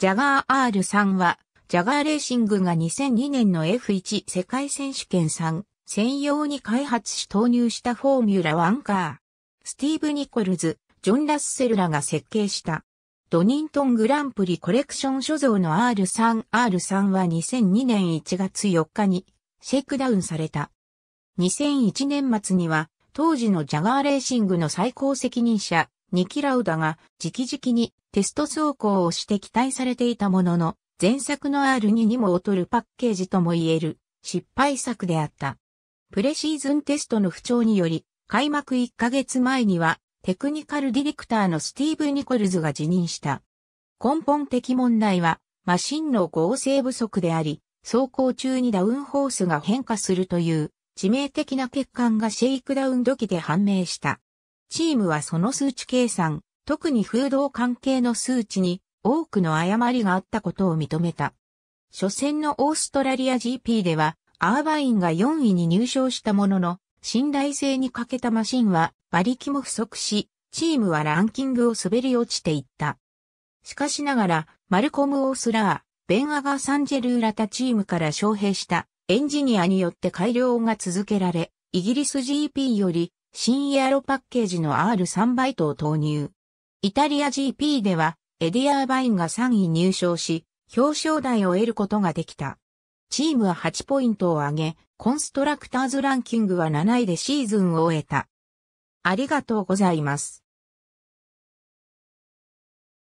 ジャガー R3 は、ジャガーレーシングが2002年の F1 世界選手権3専用に開発し投入したフォーミュラ1カー。スティーブ・ニコルズ、ジョン・ラッセルらが設計した。ドニントングランプリコレクション所蔵の R3R3 は2002年1月4日にシェイクダウンされた。2001年末には当時のジャガーレーシングの最高責任者ニキラウダが直々にテスト走行をして期待されていたものの、前作の R2 にも劣るパッケージとも言える失敗作であった。プレシーズンテストの不調により、開幕1ヶ月前には、テクニカルディレクターのスティーブ・ニコルズが辞任した。根本的問題は、マシンの合成不足であり、走行中にダウンホースが変化するという、致命的な欠陥がシェイクダウン時で判明した。チームはその数値計算、特に風土関係の数値に多くの誤りがあったことを認めた。初戦のオーストラリア GP では、アーバインが4位に入賞したものの、信頼性に欠けたマシンは馬力も不足し、チームはランキングを滑り落ちていった。しかしながら、マルコム・オースラー、ベンアガー・サンジェルーラタチームから招聘したエンジニアによって改良が続けられ、イギリス GP より新イエロパッケージの R3 バイトを投入。イタリア GP では、エディアーバインが3位入賞し、表彰台を得ることができた。チームは8ポイントを上げ、コンストラクターズランキングは7位でシーズンを終えた。ありがとうございます。